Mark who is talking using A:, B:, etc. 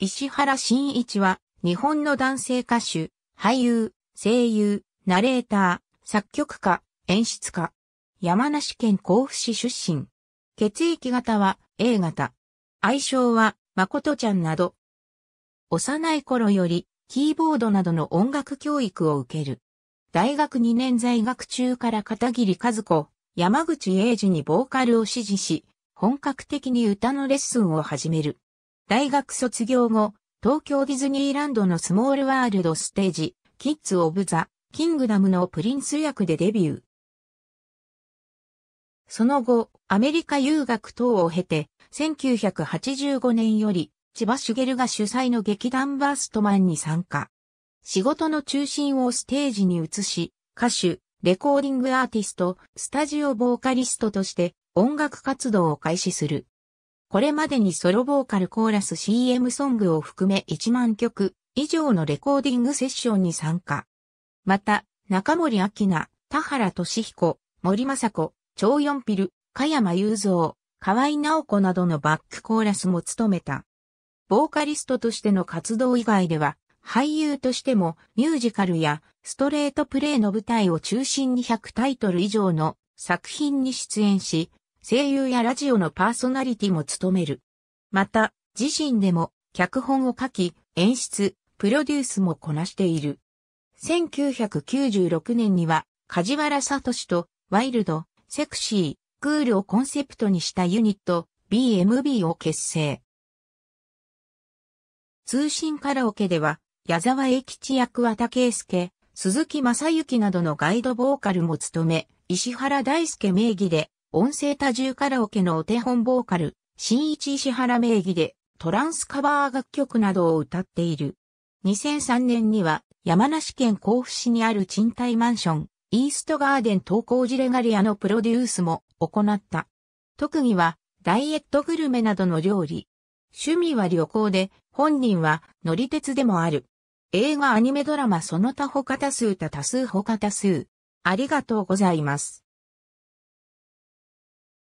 A: 石原慎一は、日本の男性歌手、俳優、声優、ナレーター、作曲家、演出家。山梨県甲府市出身。血液型は A 型。愛称は、誠ちゃんなど。幼い頃より、キーボードなどの音楽教育を受ける。大学2年在学中から片桐和子、山口英二にボーカルを指示し、本格的に歌のレッスンを始める。大学卒業後、東京ディズニーランドのスモールワールドステージ、キッズ・オブ・ザ・キングダムのプリンス役でデビュー。その後、アメリカ遊学等を経て、1985年より、千葉茂が主催の劇団バーストマンに参加。仕事の中心をステージに移し、歌手、レコーディングアーティスト、スタジオボーカリストとして音楽活動を開始する。これまでにソロボーカルコーラス CM ソングを含め1万曲以上のレコーディングセッションに参加。また、中森明菜、田原俊彦、森雅子、超四ピル、加山雄三、河合直子などのバックコーラスも務めた。ボーカリストとしての活動以外では、俳優としてもミュージカルやストレートプレイの舞台を中心に100タイトル以上の作品に出演し、声優やラジオのパーソナリティも務める。また、自身でも脚本を書き、演出、プロデュースもこなしている。1996年には、梶原聡とワイルド、セクシー、クールをコンセプトにしたユニット BMB を結成。通信カラオケでは、矢沢永吉役は竹介、鈴木正幸などのガイドボーカルも務め、石原大輔名義で音声多重カラオケのお手本ボーカル、新一石原名義でトランスカバー楽曲などを歌っている。2003年には山梨県甲府市にある賃貸マンション、イーストガーデン投稿ジレガリアのプロデュースも行った。特技はダイエットグルメなどの料理。趣味は旅行で、本人は乗り鉄でもある。映画アニメドラマその他他多数多多数他多数。ありがとうございます。